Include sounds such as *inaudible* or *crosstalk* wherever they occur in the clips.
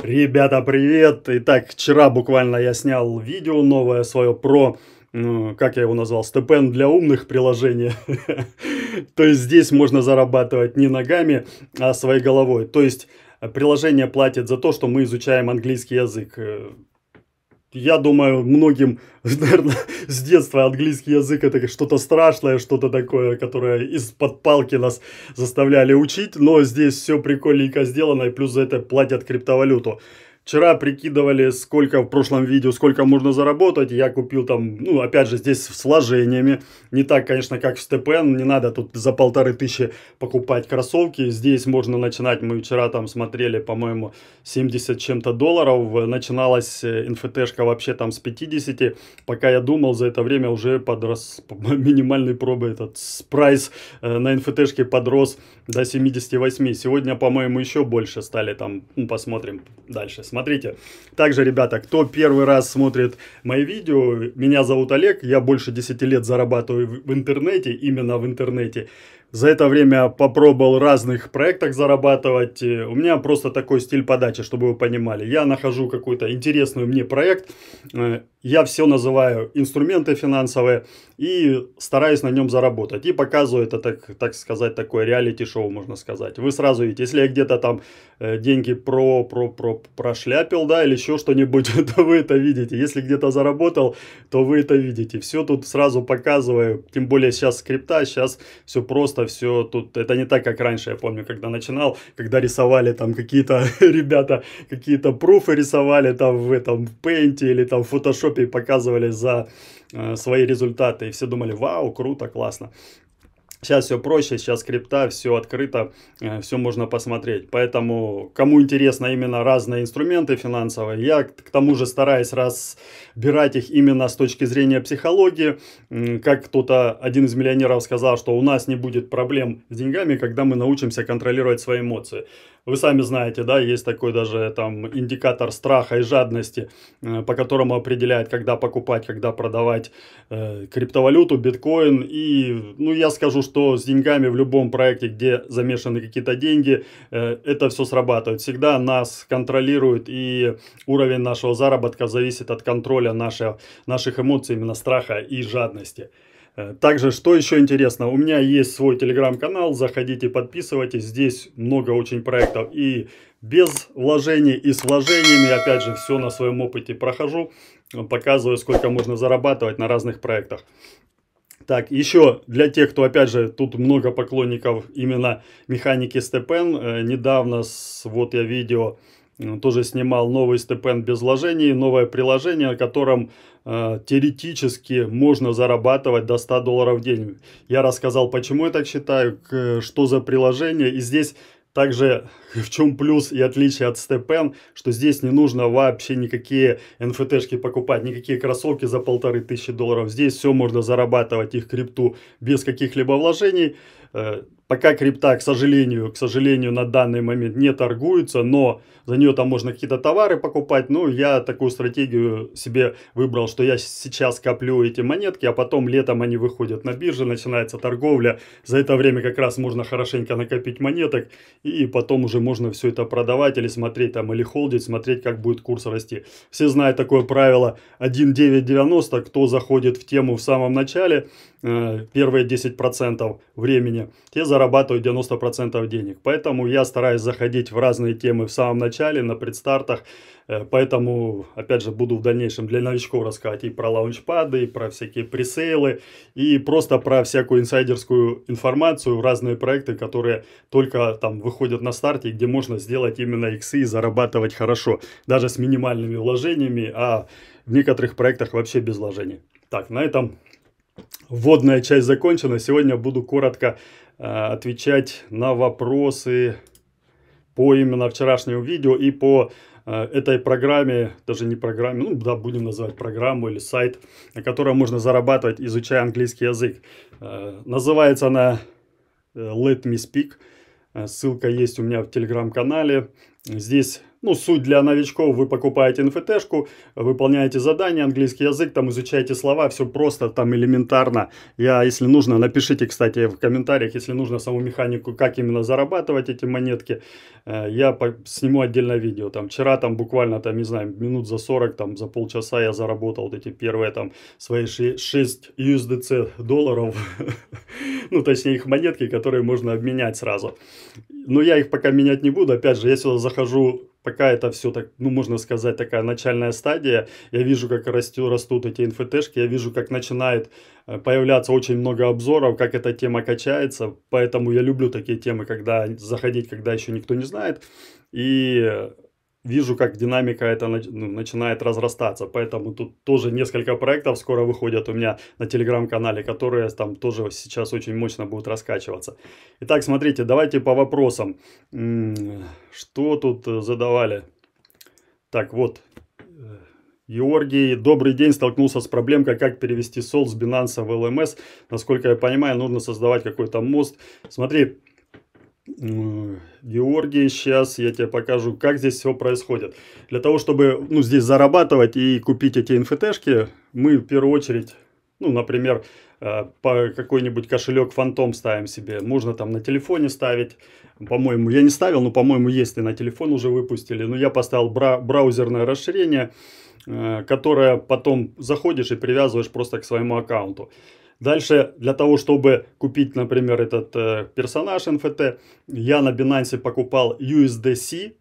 Ребята, привет! Итак, вчера буквально я снял видео новое свое про, ну, как я его назвал, степен для умных приложений. *laughs* То есть здесь можно зарабатывать не ногами, а своей головой. То есть приложение платит за то, что мы изучаем английский язык я думаю, многим, *laughs* наверное, с детства английский язык это что-то страшное, что-то такое, которое из-под палки нас заставляли учить, но здесь все прикольненько сделано, и плюс за это платят криптовалюту. Вчера прикидывали, сколько в прошлом видео, сколько можно заработать. Я купил там, ну, опять же, здесь с вложениями. Не так, конечно, как в Степен. Не надо тут за полторы тысячи покупать кроссовки. Здесь можно начинать. Мы вчера там смотрели, по-моему, 70 чем-то долларов. Начиналась э, НФТшка вообще там с 50. Пока я думал, за это время уже подрос *laughs* минимальный пробы этот прайс э, на НФТшке подрос до 78. Сегодня, по-моему, еще больше стали там. Ну, посмотрим дальше. Смотрите, также, ребята, кто первый раз смотрит мои видео, меня зовут Олег, я больше 10 лет зарабатываю в интернете, именно в интернете. За это время попробовал разных проектах зарабатывать. У меня просто такой стиль подачи, чтобы вы понимали. Я нахожу какой-то интересный мне проект. Э, я все называю инструменты финансовые и стараюсь на нем заработать. И показываю это, так, так сказать, такое реалити-шоу, можно сказать. Вы сразу видите, если я где-то там э, деньги про, про, про, прошляпил, да, или еще что-нибудь, *laughs* то вы это видите. Если где-то заработал, то вы это видите. Все тут сразу показываю. Тем более сейчас скрипта, сейчас все просто просто все тут, это не так, как раньше, я помню, когда начинал, когда рисовали там какие-то *laughs* ребята, какие-то пруфы рисовали там в этом пейнте или там в фотошопе и показывали за э, свои результаты, и все думали, вау, круто, классно. Сейчас все проще, сейчас крипта, все открыто, э, все можно посмотреть. Поэтому, кому интересно именно разные инструменты финансовые, я к тому же стараюсь разбирать их именно с точки зрения психологии. Как кто-то, один из миллионеров сказал, что у нас не будет проблем с деньгами, когда мы научимся контролировать свои эмоции. Вы сами знаете, да, есть такой даже там индикатор страха и жадности, э, по которому определяет, когда покупать, когда продавать э, криптовалюту, биткоин. И, ну, я скажу, что с деньгами в любом проекте, где замешаны какие-то деньги, э, это все срабатывает. Всегда нас контролирует и уровень нашего заработка зависит от контроля наших наших эмоций, именно страха и жадности. Также, что еще интересно, у меня есть свой телеграм-канал, заходите, подписывайтесь, здесь много очень проектов и без вложений, и с вложениями, опять же, все на своем опыте прохожу, показываю, сколько можно зарабатывать на разных проектах. Так, еще для тех, кто, опять же, тут много поклонников именно механики степен, э, недавно, с, вот я видео тоже снимал новый степен без вложений, новое приложение, на котором Э, теоретически можно зарабатывать до 100 долларов в день. Я рассказал, почему я так считаю, что за приложение. И здесь также *laughs* в чем плюс и отличие от Степен, что здесь не нужно вообще никакие НФТшки покупать, никакие кроссовки за полторы тысячи долларов. Здесь все можно зарабатывать их крипту без каких-либо вложений. Э, пока крипта, к сожалению, к сожалению, на данный момент не торгуется, но за нее там можно какие-то товары покупать. Ну, я такую стратегию себе выбрал, что я сейчас коплю эти монетки, а потом летом они выходят на бирже, начинается торговля. За это время как раз можно хорошенько накопить монеток, и потом уже можно все это продавать или смотреть там, или холдить, смотреть, как будет курс расти. Все знают такое правило 1.990, кто заходит в тему в самом начале, э, первые 10% времени времени, те зарабатывают 90% денег. Поэтому я стараюсь заходить в разные темы в самом начале, на предстартах. Э, поэтому, опять же, буду в дальнейшем для новичков рассказывать и про лаунчпады, и про всякие пресейлы, и просто про всякую инсайдерскую информацию, разные проекты, которые только там выходят на старте, где можно сделать именно иксы и зарабатывать хорошо, даже с минимальными вложениями, а в некоторых проектах вообще без вложений. Так, на этом Вводная часть закончена. Сегодня буду коротко э, отвечать на вопросы по именно вчерашнему видео и по э, этой программе, даже не программе, ну да, будем называть программу или сайт, на котором можно зарабатывать, изучая английский язык. Э, называется она э, Let Me Speak. Э, ссылка есть у меня в телеграм-канале. Здесь ну, суть для новичков, вы покупаете НФТшку, выполняете задание, английский язык, там изучаете слова, все просто, там элементарно. Я, если нужно, напишите, кстати, в комментариях, если нужно саму механику, как именно зарабатывать эти монетки. Э, я сниму отдельное видео. Там вчера там буквально, там, не знаю, минут за 40, там за полчаса я заработал вот эти первые там свои 6 USDC долларов. *laughs* Ну, точнее, их монетки, которые можно обменять сразу. Но я их пока менять не буду. Опять же, я сюда захожу пока это все так, ну, можно сказать, такая начальная стадия. Я вижу, как растет, растут эти шки, я вижу, как начинает э, появляться очень много обзоров, как эта тема качается. Поэтому я люблю такие темы, когда заходить, когда еще никто не знает. И э, вижу, как динамика это ну, начинает разрастаться. Поэтому тут тоже несколько проектов скоро выходят у меня на телеграм-канале, которые там тоже сейчас очень мощно будут раскачиваться. Итак, смотрите, давайте по вопросам. Что тут э, задавали? Так, вот. Э, Георгий, добрый день, столкнулся с проблемкой, как перевести сол с Binance в LMS. Насколько я понимаю, нужно создавать какой-то мост. Смотри, Георгий, сейчас я тебе покажу, как здесь все происходит. Для того, чтобы ну, здесь зарабатывать и купить эти NFT-шки, мы в первую очередь, ну, например, э, по какой-нибудь кошелек фантом ставим себе. Можно там на телефоне ставить. По-моему, я не ставил, но, по-моему, есть и на телефон уже выпустили. Но я поставил бра браузерное расширение, э, которое потом заходишь и привязываешь просто к своему аккаунту. Дальше, для того, чтобы купить, например, этот э, персонаж NFT, я на Binance покупал USDC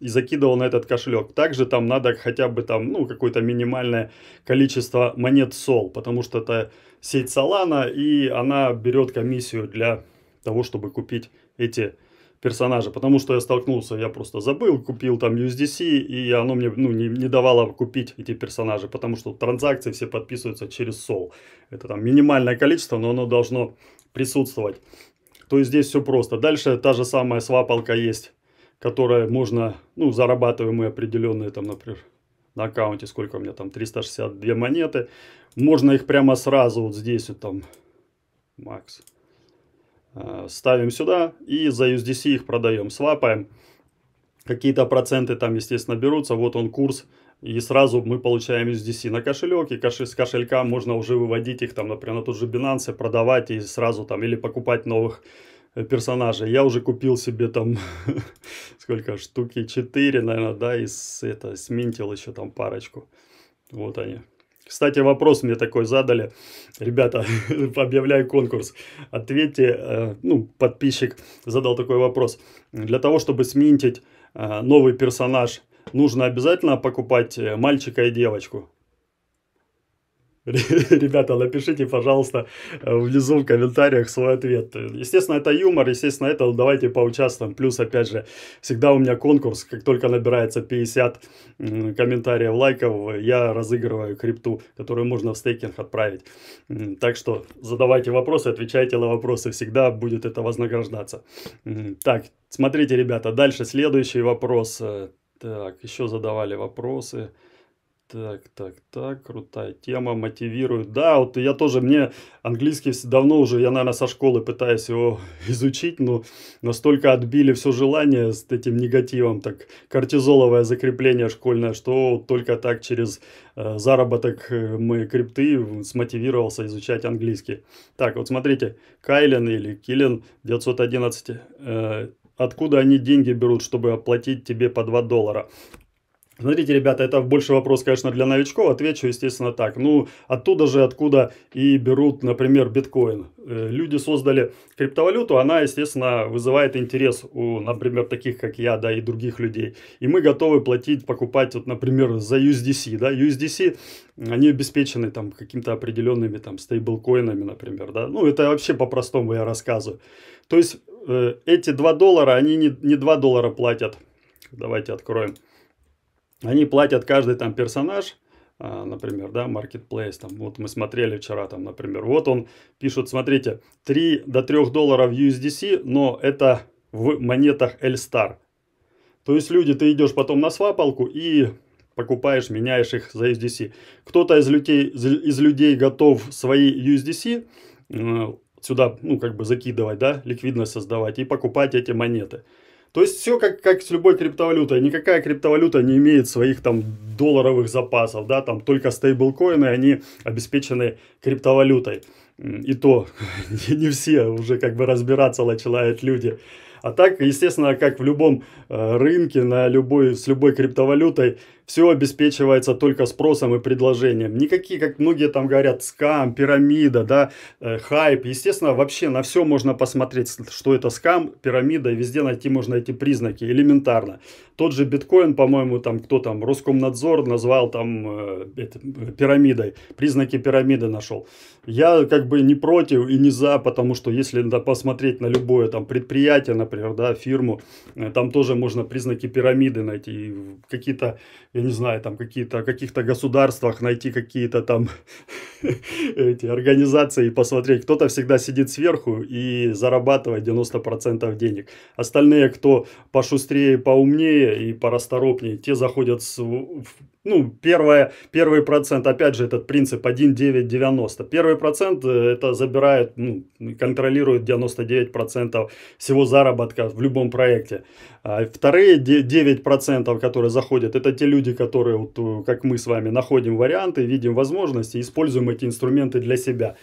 и закидывал на этот кошелек. Также там надо хотя бы там, ну, какое-то минимальное количество монет Sol, потому что это сеть Solana, и она берет комиссию для того, чтобы купить эти персонажа, потому что я столкнулся, я просто забыл, купил там USDC, и оно мне ну, не, не давало купить эти персонажи, потому что транзакции все подписываются через Sol. Это там минимальное количество, но оно должно присутствовать. То есть здесь все просто. Дальше та же самая свапалка есть, которая можно, ну, зарабатываемые определенные там, например, на аккаунте, сколько у меня там, 362 монеты. Можно их прямо сразу вот здесь вот там, макс, Э, ставим сюда и за USDC их продаем, свапаем. Какие-то проценты там, естественно, берутся. Вот он курс. И сразу мы получаем USDC на кошелек, и кош... с кошелька можно уже выводить их, там, например, на тот же Binance, продавать и сразу там, или покупать новых э, персонажей. Я уже купил себе там, *laughs* сколько, штуки 4, наверное, да, и с, это, сминтил еще там парочку. Вот они. Кстати, вопрос мне такой задали. Ребята, *laughs* объявляю конкурс. Ответьте, э, ну, подписчик задал такой вопрос. Для того, чтобы сминтить э, новый персонаж, нужно обязательно покупать э, мальчика и девочку. *laughs* Ребята, напишите, пожалуйста, э, внизу в комментариях свой ответ. Естественно, это юмор, естественно, это давайте поучаствуем. Плюс, опять же, всегда у меня конкурс, как только набирается 50 комментариев, лайков, я разыгрываю крипту, которую можно в стейкинг отправить. Так что задавайте вопросы, отвечайте на вопросы, всегда будет это вознаграждаться. Так, смотрите, ребята, дальше следующий вопрос. Э, так, еще задавали вопросы. Так, так, так, крутая тема, мотивирует. Да, вот я тоже, мне английский давно уже, я, наверное, со школы пытаюсь его *laughs* изучить, но настолько отбили все желание с этим негативом, так, кортизоловое закрепление школьное, что только так через э, заработок э, мы крипты смотивировался изучать английский. Так, вот смотрите, Кайлен или Килен 911, э, откуда они деньги берут, чтобы оплатить тебе по 2 доллара? Смотрите, ребята, это больше вопрос, конечно, для новичков. Отвечу, естественно, так. Ну, оттуда же, откуда и берут, например, биткоин. Э, люди создали криптовалюту, она, естественно, вызывает интерес у, например, таких, как я, да, и других людей. И мы готовы платить, покупать, вот, например, за USDC, да. USDC, они обеспечены там какими то определенными там стейблкоинами, например, да. Ну, это вообще по-простому я рассказываю. То есть, э, эти 2 доллара, они не, не 2 доллара платят. Давайте откроем они платят каждый там персонаж, а, например, да, marketplace, там, вот мы смотрели вчера, там, например, вот он пишет, смотрите, 3 до 3 долларов USDC, но это в монетах L-Star. То есть люди, ты идешь потом на свапалку и покупаешь, меняешь их за USDC. Кто-то из людей, из людей готов свои USDC э, сюда, ну, как бы закидывать, да, ликвидность создавать и покупать эти монеты. То есть все как, как с любой криптовалютой. Никакая криптовалюта не имеет своих там долларовых запасов, да, там только стейблкоины, они обеспечены криптовалютой. И то *laughs* не все уже как бы разбираться начинают люди. А так, естественно, как в любом э, рынке, на любой, с любой криптовалютой, все обеспечивается только спросом и предложением. Никакие, как многие там говорят, скам, пирамида, да, э, хайп. Естественно, вообще на все можно посмотреть, что это скам, пирамида, и везде найти можно эти признаки, элементарно. Тот же биткоин, по-моему, там кто там, Роскомнадзор назвал там э, это, пирамидой, признаки пирамиды нашел. Я как бы не против и не за, потому что если да, посмотреть на любое там предприятие, например, да, фирму, э, там тоже можно признаки пирамиды найти, какие-то я не знаю, там какие-то, каких-то государствах найти какие-то там *laughs* эти организации и посмотреть. Кто-то всегда сидит сверху и зарабатывает 90% денег. Остальные, кто пошустрее, поумнее и порасторопнее, те заходят с, ну, первое, первый процент, опять же, этот принцип 1,990. Первый процент э, это забирает, ну, контролирует 99% всего заработка в любом проекте. А вторые 9%, которые заходят, это те люди, которые, вот, э, как мы с вами, находим варианты, видим возможности, используем эти инструменты для себя.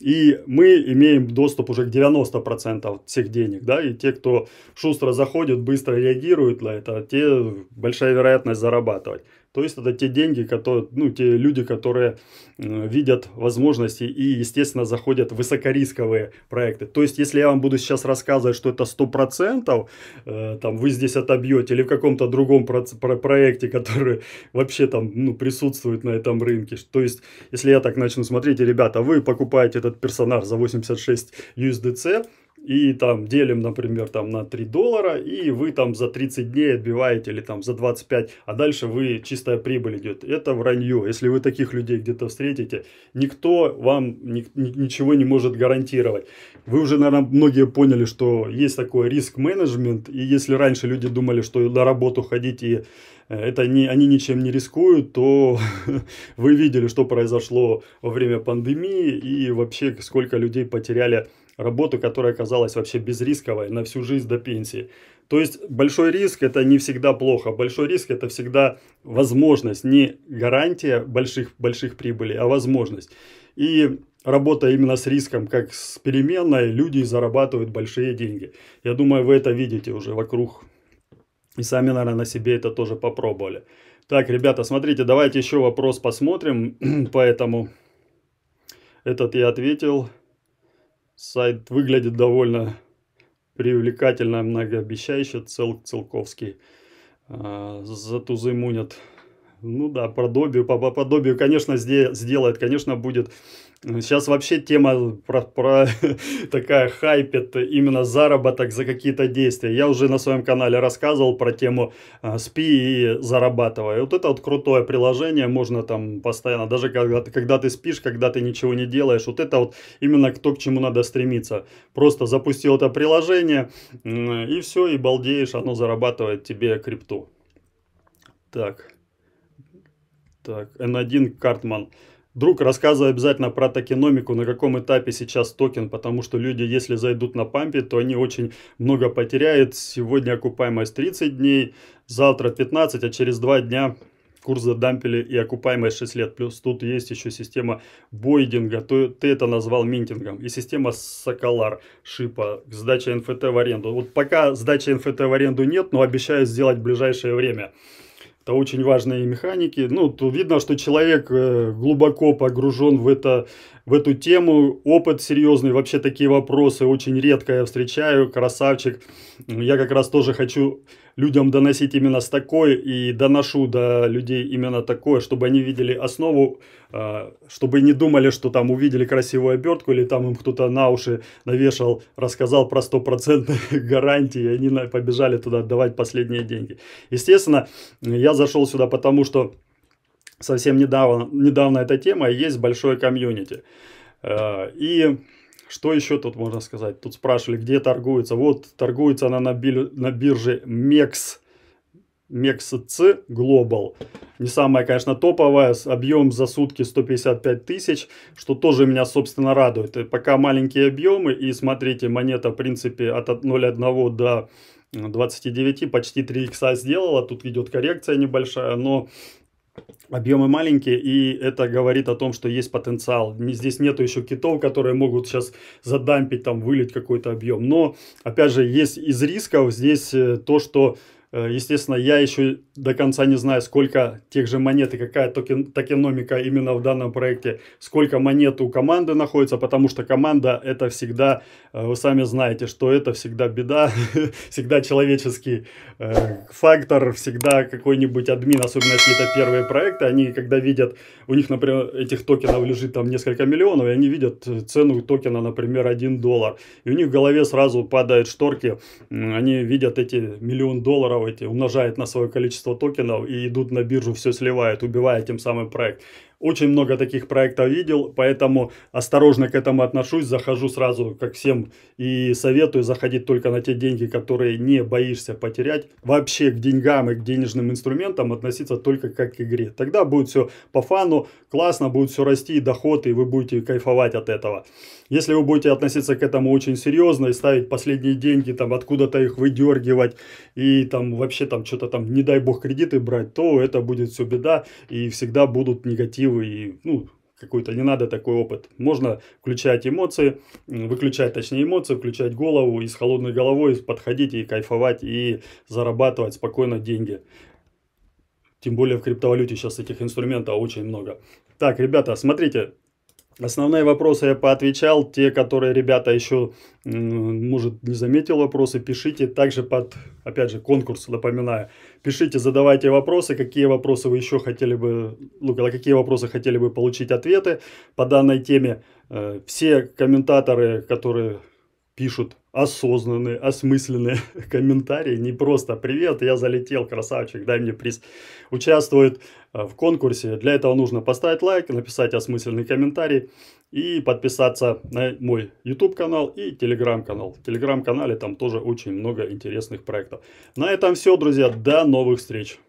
И мы имеем доступ уже к 90% всех денег, да, и те, кто шустро заходит, быстро реагирует на это, те большая вероятность зарабатывать. То есть это те деньги, которые, ну, те люди, которые видят возможности и, естественно, заходят в высокорисковые проекты. То есть, если я вам буду сейчас рассказывать, что это 100%, э, там, вы здесь отобьете, или в каком-то другом про про проекте, который *laughs* вообще там, ну, присутствует на этом рынке. То есть, если я так начну, смотрите, ребята, вы покупаете этот персонаж за 86 USDC, и там делим, например, там на 3 доллара, и вы там за 30 дней отбиваете или там за 25, а дальше вы чистая прибыль идет. Это вранье. Если вы таких людей где-то встретите, никто вам ни, ни, ничего не может гарантировать. Вы уже, наверное, многие поняли, что есть такой риск-менеджмент, и если раньше люди думали, что на работу ходить и э, это не, они ничем не рискуют, то *laughs* вы видели, что произошло во время пандемии и вообще сколько людей потеряли работу, которая оказалась вообще безрисковой на всю жизнь до пенсии. То есть большой риск это не всегда плохо, большой риск это всегда возможность, не гарантия больших, больших прибылей, а возможность. И работа именно с риском, как с переменной, люди зарабатывают большие деньги. Я думаю, вы это видите уже вокруг. И сами, наверное, на себе это тоже попробовали. Так, ребята, смотрите, давайте еще вопрос посмотрим. *clears throat* Поэтому этот я ответил. Сайт выглядит довольно привлекательно, многообещающе. Целк Целковский. А, За тузы мунят ну да, подобию, по, по подобию, конечно, сделает, конечно, будет. Сейчас вообще тема про, про *laughs* такая хайпит, именно заработок за какие-то действия. Я уже на своем канале рассказывал про тему э, спи и зарабатывай. Вот это вот крутое приложение, можно там постоянно, даже когда, когда ты спишь, когда ты ничего не делаешь, вот это вот именно то, к чему надо стремиться. Просто запустил это приложение э, и все, и балдеешь, оно зарабатывает тебе крипту. Так, так, N1 Картман. Друг, рассказывай обязательно про токеномику, на каком этапе сейчас токен, потому что люди, если зайдут на пампе, то они очень много потеряют. Сегодня окупаемость 30 дней, завтра 15, а через 2 дня курс задампили и окупаемость 6 лет. Плюс тут есть еще система бойдинга, то, ты это назвал минтингом. И система Соколар, Шипа, сдача НФТ в аренду. Вот пока сдачи НФТ в аренду нет, но обещаю сделать в ближайшее время. Это очень важные механики. Ну, тут видно, что человек э, глубоко погружен в это в эту тему. Опыт серьезный, вообще такие вопросы очень редко я встречаю. Красавчик. Я как раз тоже хочу людям доносить именно с такой и доношу до людей именно такое, чтобы они видели основу, а, чтобы не думали, что там увидели красивую обертку или там им кто-то на уши навешал, рассказал про стопроцентные *laughs* гарантии, и они побежали туда отдавать последние деньги. Естественно, я зашел сюда потому, что совсем недавно, недавно эта тема, и есть большое комьюнити. Э, и что еще тут можно сказать? Тут спрашивали, где торгуется. Вот, торгуется она на, бир... на бирже MEX. MEXC Global. Не самая, конечно, топовая. Объем за сутки 155 тысяч, что тоже меня, собственно, радует. И э, пока маленькие объемы. И смотрите, монета, в принципе, от 0,1 до 29, почти 3 икса сделала. Тут идет коррекция небольшая, но объемы маленькие, и это говорит о том, что есть потенциал. Здесь нету еще китов, которые могут сейчас задампить, там, вылить какой-то объем. Но, опять же, есть из рисков здесь э, то, что Э, естественно, я еще до конца не знаю, сколько тех же монет и какая токен, токеномика именно в данном проекте, сколько монет у команды находится, потому что команда это всегда, э, вы сами знаете, что это всегда беда, *laughs* всегда человеческий э, фактор, всегда какой-нибудь админ, особенно какие-то первые проекты, они когда видят, у них, например, этих токенов лежит там несколько миллионов, и они видят цену токена, например, 1 доллар, и у них в голове сразу падают шторки, они видят эти миллион долларов, эти умножает на свое количество токенов и идут на биржу, все сливают, убивая тем самым проект. Очень много таких проектов видел, поэтому осторожно к этому отношусь. Захожу сразу, как всем, и советую заходить только на те деньги, которые не боишься потерять. Вообще к деньгам и к денежным инструментам относиться только как к игре. Тогда будет все по фану, классно, будет все расти, доход, и вы будете кайфовать от этого. Если вы будете относиться к этому очень серьезно и ставить последние деньги, там откуда-то их выдергивать, и там вообще там что-то там, не дай бог, кредиты брать, то это будет все беда, и всегда будут негативные красивый и, ну, какой-то не надо такой опыт. Можно включать эмоции, выключать точнее эмоции, включать голову и с холодной головой подходить и кайфовать и зарабатывать спокойно деньги. Тем более в криптовалюте сейчас этих инструментов очень много. Так, ребята, смотрите, Основные вопросы я поотвечал, те, которые ребята еще, может, не заметил вопросы, пишите также под, опять же, конкурс, напоминаю. Пишите, задавайте вопросы, какие вопросы вы еще хотели бы, ну, на какие вопросы хотели бы получить ответы по данной теме. Э, все комментаторы, которые пишут осознанные, осмысленные *laughs* комментарии, не просто «Привет, я залетел, красавчик, дай мне приз». участвует э, в конкурсе. Для этого нужно поставить лайк, написать осмысленный комментарий и подписаться на мой YouTube-канал и Telegram-канал. В Telegram-канале там тоже очень много интересных проектов. На этом все, друзья. До новых встреч!